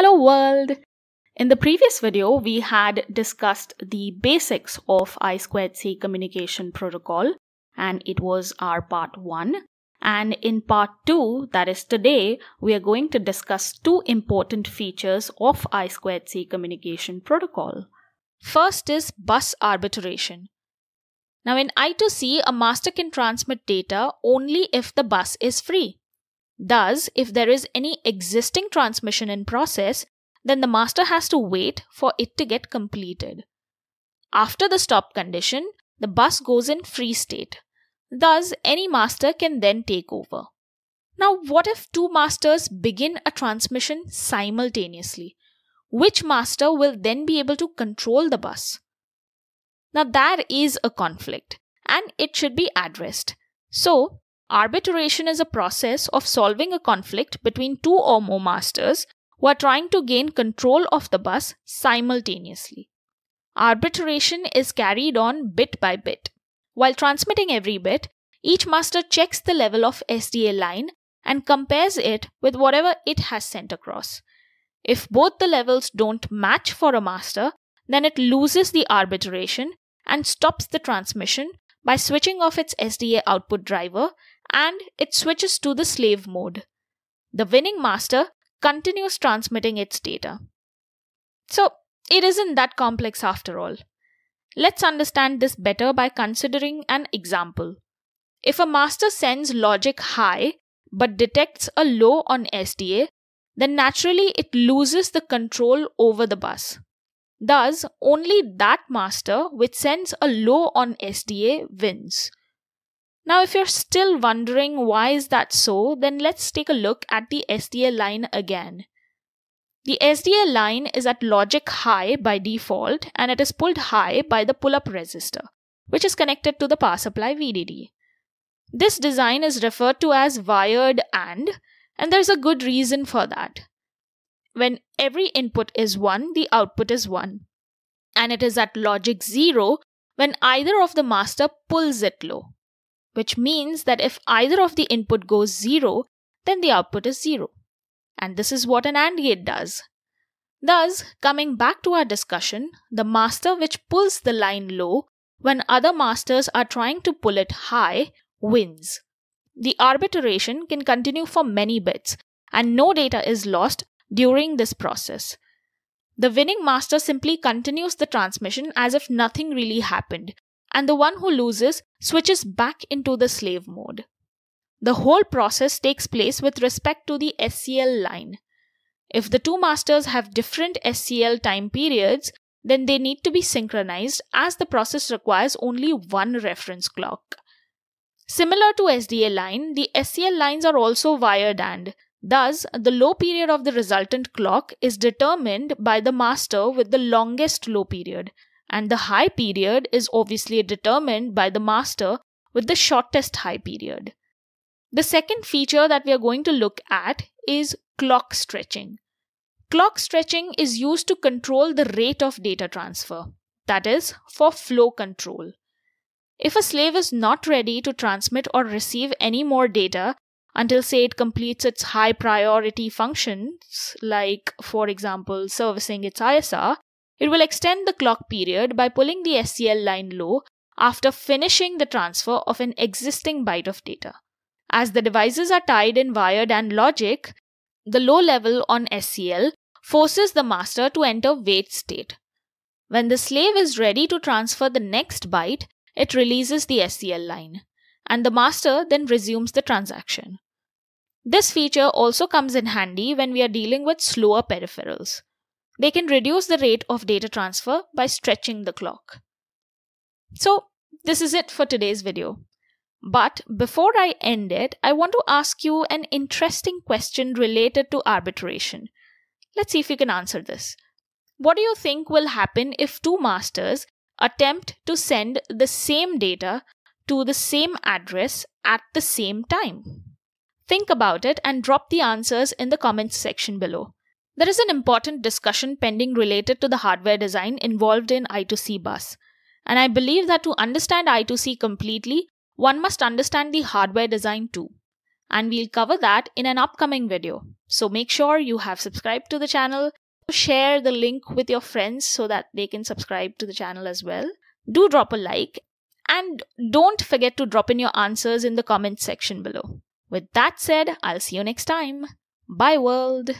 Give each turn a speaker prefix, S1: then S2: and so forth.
S1: Hello world! In the previous video, we had discussed the basics of I2C communication protocol and it was our part 1. And in part 2, that is today, we are going to discuss two important features of I2C communication protocol. First is bus arbitration. Now in I2C, a master can transmit data only if the bus is free. Thus, if there is any existing transmission in process, then the master has to wait for it to get completed. After the stop condition, the bus goes in free state. Thus, any master can then take over. Now, what if two masters begin a transmission simultaneously? Which master will then be able to control the bus? Now, that is a conflict and it should be addressed. So, Arbitration is a process of solving a conflict between two or more masters who are trying to gain control of the bus simultaneously. Arbitration is carried on bit by bit. While transmitting every bit, each master checks the level of SDA line and compares it with whatever it has sent across. If both the levels don't match for a master, then it loses the arbitration and stops the transmission by switching off its SDA output driver and it switches to the slave mode. The winning master continues transmitting its data. So, it isn't that complex after all. Let's understand this better by considering an example. If a master sends logic high but detects a low on SDA, then naturally it loses the control over the bus. Thus, only that master which sends a low on SDA wins. Now, if you're still wondering why is that so, then let's take a look at the SDA line again. The SDA line is at logic high by default and it is pulled high by the pull-up resistor, which is connected to the power supply VDD. This design is referred to as wired AND, and there's a good reason for that. When every input is 1, the output is 1. And it is at logic 0 when either of the master pulls it low which means that if either of the input goes 0, then the output is 0. And this is what an AND gate does. Thus, coming back to our discussion, the master which pulls the line low when other masters are trying to pull it high wins. The arbitration can continue for many bits, and no data is lost during this process. The winning master simply continues the transmission as if nothing really happened, and the one who loses switches back into the slave mode. The whole process takes place with respect to the SCL line. If the two masters have different SCL time periods, then they need to be synchronized as the process requires only one reference clock. Similar to SDA line, the SCL lines are also wired and, thus, the low period of the resultant clock is determined by the master with the longest low period, and the high period is obviously determined by the master with the shortest high period. The second feature that we are going to look at is clock stretching. Clock stretching is used to control the rate of data transfer, that is, for flow control. If a slave is not ready to transmit or receive any more data until, say, it completes its high priority functions, like, for example, servicing its ISR, it will extend the clock period by pulling the SCL line low after finishing the transfer of an existing byte of data. As the devices are tied in wired and logic, the low level on SCL forces the master to enter wait state. When the slave is ready to transfer the next byte, it releases the SCL line, and the master then resumes the transaction. This feature also comes in handy when we are dealing with slower peripherals. They can reduce the rate of data transfer by stretching the clock. So this is it for today's video. But before I end it, I want to ask you an interesting question related to arbitration. Let's see if you can answer this. What do you think will happen if two masters attempt to send the same data to the same address at the same time? Think about it and drop the answers in the comments section below. There is an important discussion pending related to the hardware design involved in I2C bus. And I believe that to understand I2C completely, one must understand the hardware design too. And we'll cover that in an upcoming video. So make sure you have subscribed to the channel, share the link with your friends so that they can subscribe to the channel as well. Do drop a like and don't forget to drop in your answers in the comment section below. With that said, I'll see you next time. Bye world!